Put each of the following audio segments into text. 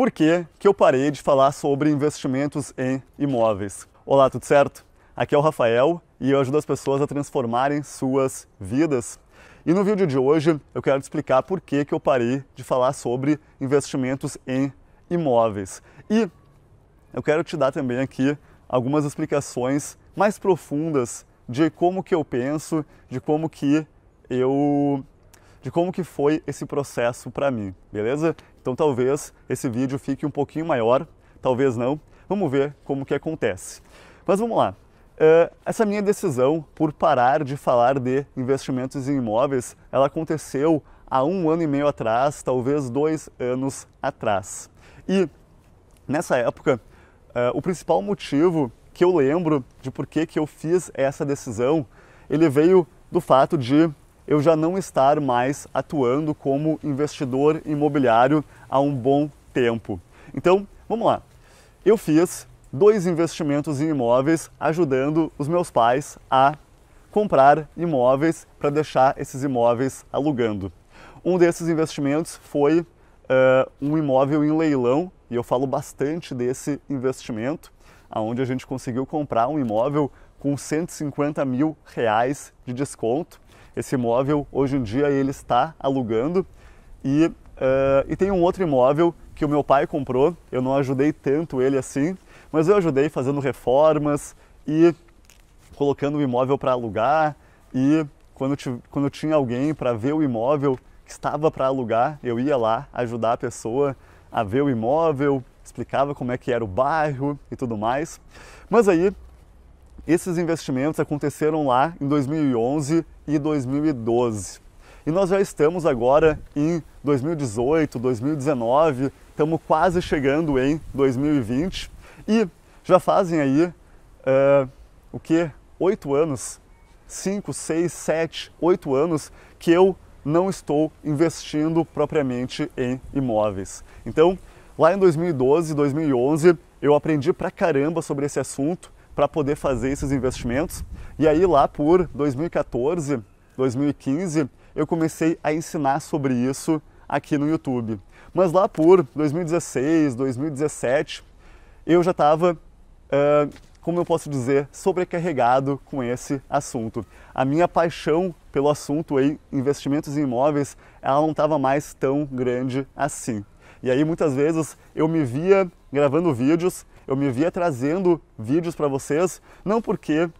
por que, que eu parei de falar sobre investimentos em imóveis. Olá, tudo certo? Aqui é o Rafael e eu ajudo as pessoas a transformarem suas vidas. E no vídeo de hoje eu quero te explicar por que, que eu parei de falar sobre investimentos em imóveis. E eu quero te dar também aqui algumas explicações mais profundas de como que eu penso, de como que eu de como que foi esse processo para mim, beleza? Então talvez esse vídeo fique um pouquinho maior, talvez não. Vamos ver como que acontece. Mas vamos lá. É, essa minha decisão por parar de falar de investimentos em imóveis, ela aconteceu há um ano e meio atrás, talvez dois anos atrás. E nessa época, é, o principal motivo que eu lembro de por que eu fiz essa decisão, ele veio do fato de eu já não estar mais atuando como investidor imobiliário há um bom tempo. Então, vamos lá. Eu fiz dois investimentos em imóveis ajudando os meus pais a comprar imóveis para deixar esses imóveis alugando. Um desses investimentos foi uh, um imóvel em leilão e eu falo bastante desse investimento, aonde a gente conseguiu comprar um imóvel com 150 mil reais de desconto esse imóvel, hoje em dia, ele está alugando. E, uh, e tem um outro imóvel que o meu pai comprou. Eu não ajudei tanto ele assim, mas eu ajudei fazendo reformas e colocando o imóvel para alugar. E quando, quando tinha alguém para ver o imóvel que estava para alugar, eu ia lá ajudar a pessoa a ver o imóvel, explicava como é que era o bairro e tudo mais. Mas aí esses investimentos aconteceram lá em 2011 e 2012. E nós já estamos agora em 2018, 2019, estamos quase chegando em 2020 e já fazem aí uh, o que? Oito anos, cinco, seis, sete, oito anos que eu não estou investindo propriamente em imóveis. Então, lá em 2012, 2011, eu aprendi pra caramba sobre esse assunto para poder fazer esses investimentos. E aí lá por 2014, 2015, eu comecei a ensinar sobre isso aqui no YouTube. Mas lá por 2016, 2017, eu já estava, uh, como eu posso dizer, sobrecarregado com esse assunto. A minha paixão pelo assunto em investimentos em imóveis, ela não estava mais tão grande assim. E aí muitas vezes eu me via gravando vídeos eu me via trazendo vídeos para vocês, não porque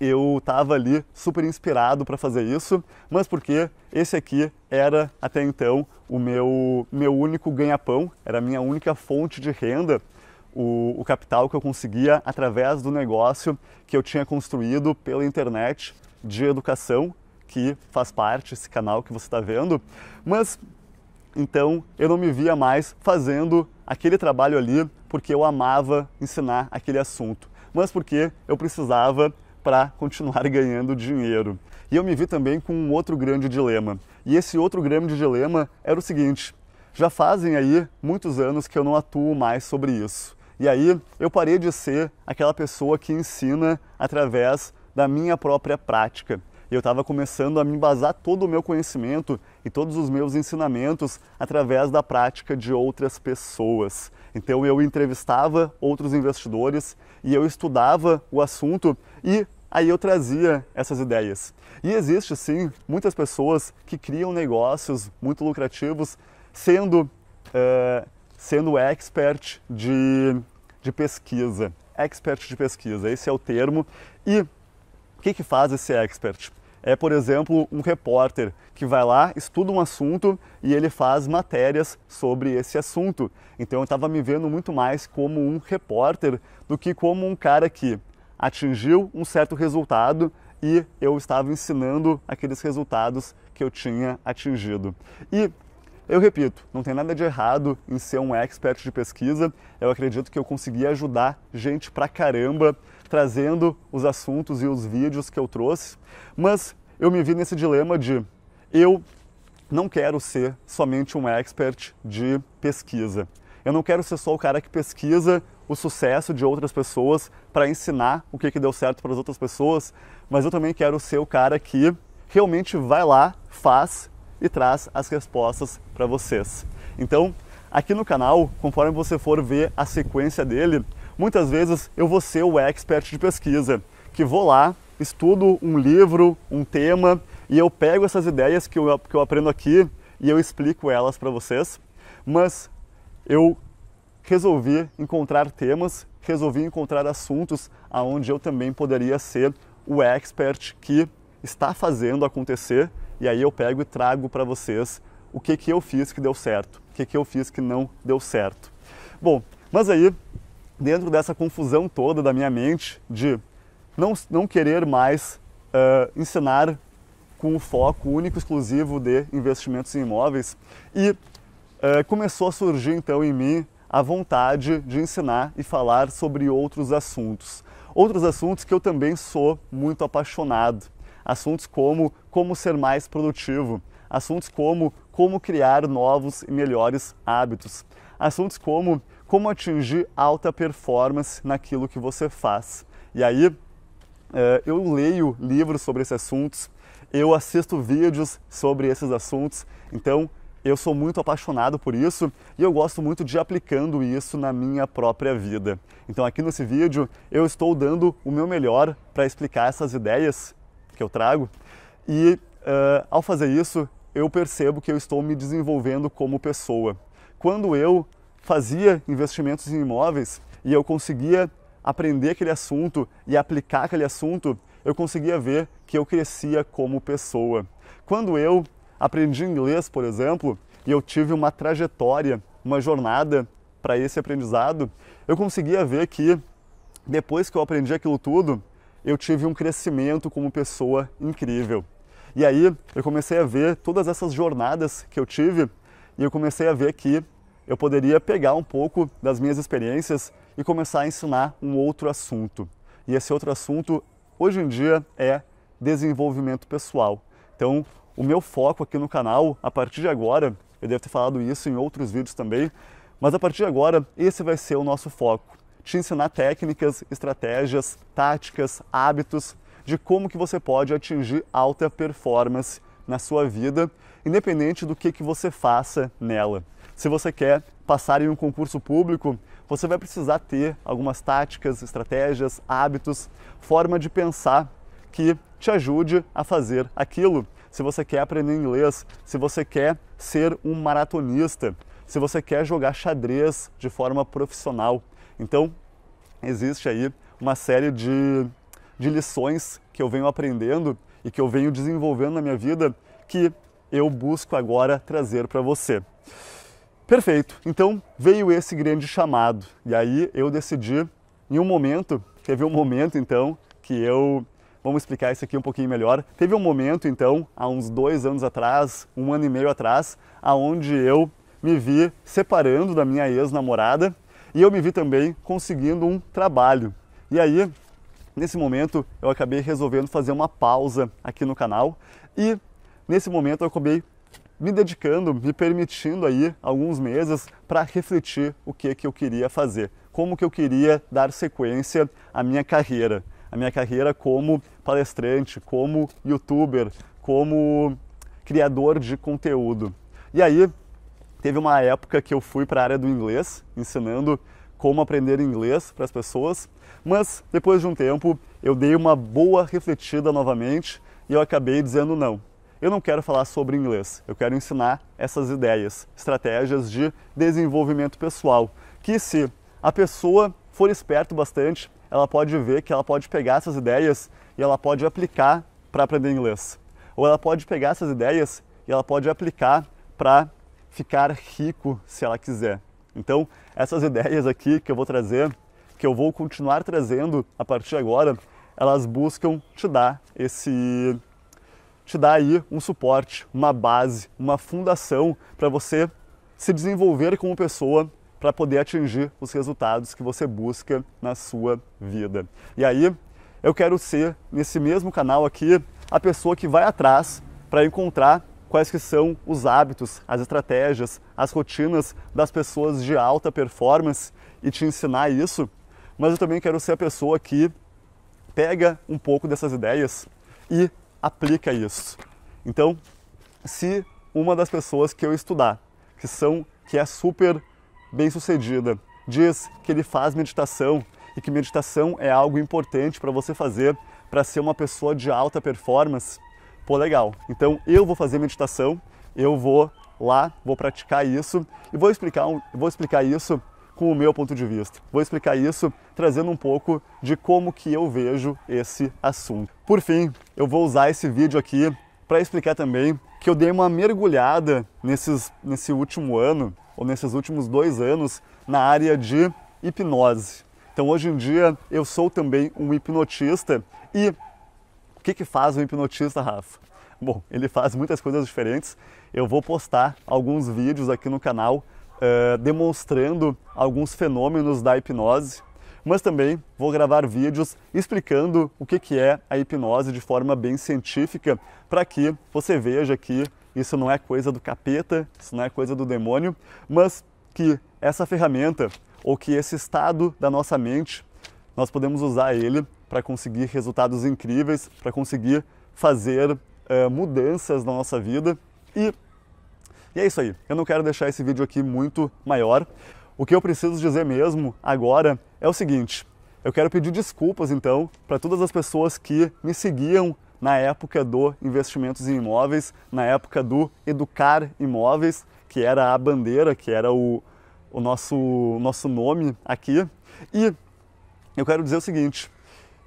eu estava ali super inspirado para fazer isso, mas porque esse aqui era até então o meu, meu único ganha-pão, era a minha única fonte de renda, o, o capital que eu conseguia através do negócio que eu tinha construído pela internet de educação, que faz parte desse canal que você está vendo, mas então eu não me via mais fazendo aquele trabalho ali porque eu amava ensinar aquele assunto, mas porque eu precisava para continuar ganhando dinheiro. E eu me vi também com um outro grande dilema. E esse outro grande dilema era o seguinte: já fazem aí muitos anos que eu não atuo mais sobre isso. E aí eu parei de ser aquela pessoa que ensina através da minha própria prática. Eu estava começando a me embasar todo o meu conhecimento e todos os meus ensinamentos através da prática de outras pessoas. Então eu entrevistava outros investidores e eu estudava o assunto e aí eu trazia essas ideias. E existe sim muitas pessoas que criam negócios muito lucrativos sendo, uh, sendo expert de, de pesquisa. Expert de pesquisa, esse é o termo. E o que, que faz esse expert? é, por exemplo, um repórter que vai lá, estuda um assunto e ele faz matérias sobre esse assunto. Então eu estava me vendo muito mais como um repórter do que como um cara que atingiu um certo resultado e eu estava ensinando aqueles resultados que eu tinha atingido. E eu repito, não tem nada de errado em ser um expert de pesquisa. Eu acredito que eu consegui ajudar gente pra caramba trazendo os assuntos e os vídeos que eu trouxe, mas eu me vi nesse dilema de eu não quero ser somente um expert de pesquisa. Eu não quero ser só o cara que pesquisa o sucesso de outras pessoas para ensinar o que, que deu certo para as outras pessoas, mas eu também quero ser o cara que realmente vai lá, faz e traz as respostas para vocês. Então, aqui no canal, conforme você for ver a sequência dele, muitas vezes eu vou ser o expert de pesquisa, que vou lá, estudo um livro, um tema e eu pego essas ideias que eu, que eu aprendo aqui e eu explico elas para vocês. Mas eu resolvi encontrar temas, resolvi encontrar assuntos aonde eu também poderia ser o expert que está fazendo acontecer e aí eu pego e trago para vocês o que, que eu fiz que deu certo, o que, que eu fiz que não deu certo. Bom, mas aí, dentro dessa confusão toda da minha mente de não, não querer mais uh, ensinar com o foco único exclusivo de investimentos em imóveis e uh, começou a surgir então em mim a vontade de ensinar e falar sobre outros assuntos. Outros assuntos que eu também sou muito apaixonado assuntos como como ser mais produtivo, assuntos como como criar novos e melhores hábitos, assuntos como como atingir alta performance naquilo que você faz. E aí, eh, eu leio livros sobre esses assuntos, eu assisto vídeos sobre esses assuntos, então eu sou muito apaixonado por isso e eu gosto muito de aplicando isso na minha própria vida. Então aqui nesse vídeo eu estou dando o meu melhor para explicar essas ideias que eu trago. E uh, ao fazer isso, eu percebo que eu estou me desenvolvendo como pessoa. Quando eu fazia investimentos em imóveis e eu conseguia aprender aquele assunto e aplicar aquele assunto, eu conseguia ver que eu crescia como pessoa. Quando eu aprendi inglês, por exemplo, e eu tive uma trajetória, uma jornada para esse aprendizado, eu conseguia ver que depois que eu aprendi aquilo tudo, eu tive um crescimento como pessoa incrível. E aí eu comecei a ver todas essas jornadas que eu tive e eu comecei a ver que eu poderia pegar um pouco das minhas experiências e começar a ensinar um outro assunto. E esse outro assunto hoje em dia é desenvolvimento pessoal. Então, o meu foco aqui no canal, a partir de agora, eu devo ter falado isso em outros vídeos também, mas a partir de agora, esse vai ser o nosso foco te ensinar técnicas, estratégias, táticas, hábitos de como que você pode atingir alta performance na sua vida, independente do que, que você faça nela. Se você quer passar em um concurso público, você vai precisar ter algumas táticas, estratégias, hábitos, forma de pensar que te ajude a fazer aquilo. Se você quer aprender inglês, se você quer ser um maratonista, se você quer jogar xadrez de forma profissional, então, existe aí uma série de, de lições que eu venho aprendendo e que eu venho desenvolvendo na minha vida que eu busco agora trazer para você. Perfeito. Então veio esse grande chamado e aí eu decidi em um momento, teve um momento então que eu Vamos explicar isso aqui um pouquinho melhor. Teve um momento, então, há uns dois anos atrás, um ano e meio atrás, aonde eu me vi separando da minha ex-namorada e eu me vi também conseguindo um trabalho. E aí, nesse momento, eu acabei resolvendo fazer uma pausa aqui no canal e nesse momento eu acabei me dedicando, me permitindo aí alguns meses para refletir o que que eu queria fazer, como que eu queria dar sequência à minha carreira, a minha carreira como palestrante, como youtuber, como criador de conteúdo. E aí Teve uma época que eu fui para a área do inglês, ensinando como aprender inglês para as pessoas, mas depois de um tempo eu dei uma boa refletida novamente e eu acabei dizendo não. Eu não quero falar sobre inglês, eu quero ensinar essas ideias, estratégias de desenvolvimento pessoal, que se a pessoa for esperta bastante, ela pode ver que ela pode pegar essas ideias e ela pode aplicar para aprender inglês. Ou ela pode pegar essas ideias e ela pode aplicar para ficar rico se ela quiser. Então, essas ideias aqui que eu vou trazer, que eu vou continuar trazendo a partir de agora, elas buscam te dar esse te dar aí um suporte, uma base, uma fundação para você se desenvolver como pessoa para poder atingir os resultados que você busca na sua vida. E aí, eu quero ser nesse mesmo canal aqui a pessoa que vai atrás para encontrar quais que são os hábitos, as estratégias, as rotinas das pessoas de alta performance e te ensinar isso, mas eu também quero ser a pessoa que pega um pouco dessas ideias e aplica isso. Então, se uma das pessoas que eu estudar, que são que é super bem-sucedida, diz que ele faz meditação e que meditação é algo importante para você fazer para ser uma pessoa de alta performance, pô, legal. Então eu vou fazer meditação, eu vou lá, vou praticar isso e vou explicar, vou explicar isso com o meu ponto de vista. Vou explicar isso trazendo um pouco de como que eu vejo esse assunto. Por fim, eu vou usar esse vídeo aqui para explicar também que eu dei uma mergulhada nesses, nesse último ano ou nesses últimos dois anos na área de hipnose. Então hoje em dia eu sou também um hipnotista e o que, que faz um hipnotista, Rafa? Bom, ele faz muitas coisas diferentes. Eu vou postar alguns vídeos aqui no canal uh, demonstrando alguns fenômenos da hipnose, mas também vou gravar vídeos explicando o que, que é a hipnose de forma bem científica, para que você veja que isso não é coisa do capeta, isso não é coisa do demônio, mas que essa ferramenta ou que esse estado da nossa mente, nós podemos usar ele para conseguir resultados incríveis, para conseguir fazer eh, mudanças na nossa vida. E, e é isso aí. Eu não quero deixar esse vídeo aqui muito maior. O que eu preciso dizer mesmo agora é o seguinte: eu quero pedir desculpas então para todas as pessoas que me seguiam na época do investimentos em imóveis, na época do educar imóveis, que era a bandeira, que era o, o nosso, nosso nome aqui. E eu quero dizer o seguinte: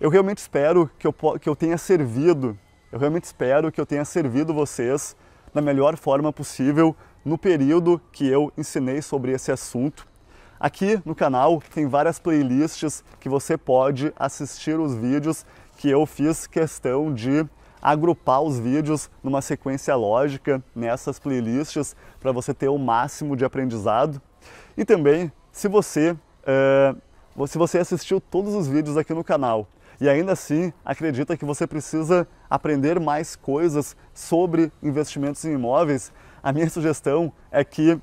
eu realmente espero que eu, que eu tenha servido, eu realmente espero que eu tenha servido vocês da melhor forma possível no período que eu ensinei sobre esse assunto. Aqui no canal tem várias playlists que você pode assistir os vídeos que eu fiz questão de agrupar os vídeos numa sequência lógica nessas playlists para você ter o máximo de aprendizado. E também, se você, uh, se você assistiu todos os vídeos aqui no canal e ainda assim acredita que você precisa aprender mais coisas sobre investimentos em imóveis, a minha sugestão é que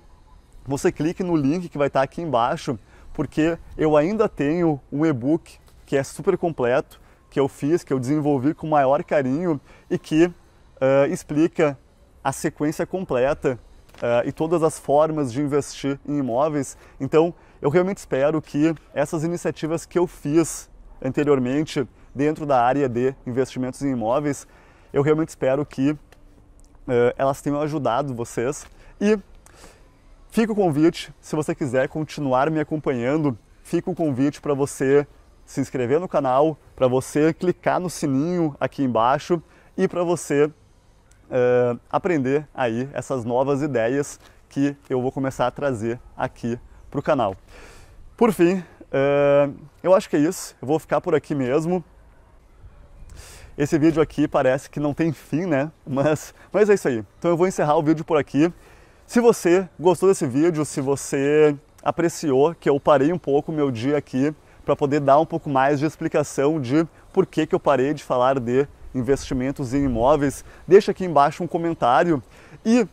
você clique no link que vai estar aqui embaixo, porque eu ainda tenho um e-book que é super completo, que eu fiz, que eu desenvolvi com o maior carinho e que uh, explica a sequência completa uh, e todas as formas de investir em imóveis. Então, eu realmente espero que essas iniciativas que eu fiz anteriormente dentro da área de investimentos em imóveis. Eu realmente espero que uh, elas tenham ajudado vocês. E fica o convite, se você quiser continuar me acompanhando, fica o convite para você se inscrever no canal, para você clicar no sininho aqui embaixo e para você uh, aprender aí essas novas ideias que eu vou começar a trazer aqui para o canal. Por fim, ah, eu acho que é isso, eu vou ficar por aqui mesmo. Esse vídeo aqui parece que não tem fim, né? Mas, mas é isso aí. Então eu vou encerrar o vídeo por aqui. Se você gostou desse vídeo, se você apreciou que eu parei um pouco meu dia aqui para poder dar um pouco mais de explicação de por que, que eu parei de falar de investimentos em imóveis, deixa aqui embaixo um comentário. E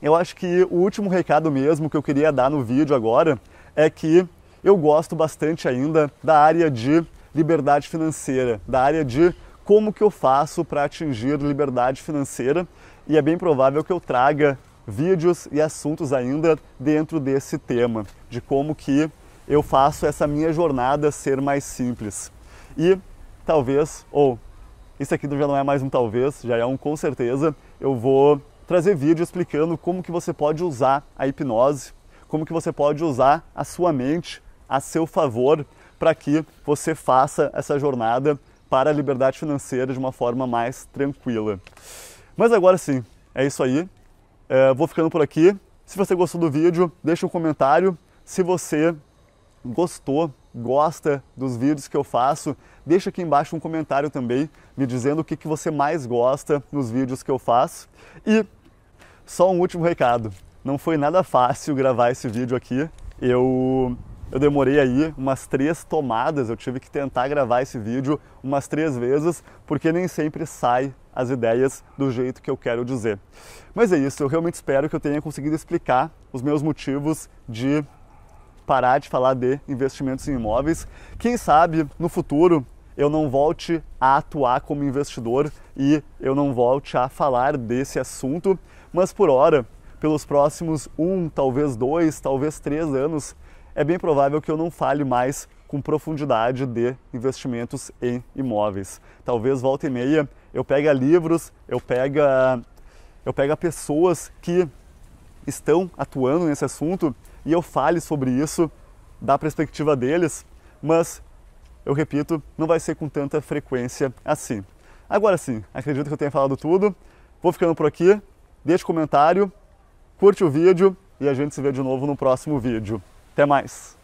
eu acho que o último recado mesmo que eu queria dar no vídeo agora é que eu gosto bastante ainda da área de liberdade financeira, da área de como que eu faço para atingir liberdade financeira e é bem provável que eu traga vídeos e assuntos ainda dentro desse tema, de como que eu faço essa minha jornada ser mais simples. E talvez, ou isso aqui já não é mais um talvez, já é um com certeza, eu vou trazer vídeo explicando como que você pode usar a hipnose, como que você pode usar a sua mente a seu favor para que você faça essa jornada para a liberdade financeira de uma forma mais tranquila. Mas agora sim, é isso aí. É, vou ficando por aqui. Se você gostou do vídeo, deixa um comentário. Se você gostou, gosta dos vídeos que eu faço, deixa aqui embaixo um comentário também me dizendo o que, que você mais gosta nos vídeos que eu faço. E só um último recado: não foi nada fácil gravar esse vídeo aqui. Eu eu demorei aí umas três tomadas, eu tive que tentar gravar esse vídeo umas três vezes, porque nem sempre sai as ideias do jeito que eu quero dizer. Mas é isso, eu realmente espero que eu tenha conseguido explicar os meus motivos de parar de falar de investimentos em imóveis. Quem sabe no futuro eu não volte a atuar como investidor e eu não volte a falar desse assunto, mas por hora, pelos próximos um, talvez dois, talvez três anos, é bem provável que eu não fale mais com profundidade de investimentos em imóveis. Talvez volta e meia eu pega livros, eu pega eu pega pessoas que estão atuando nesse assunto e eu fale sobre isso da perspectiva deles, mas eu repito, não vai ser com tanta frequência assim. Agora sim, acredito que eu tenha falado tudo. Vou ficando por aqui. Deixe comentário, curte o vídeo e a gente se vê de novo no próximo vídeo. Até mais!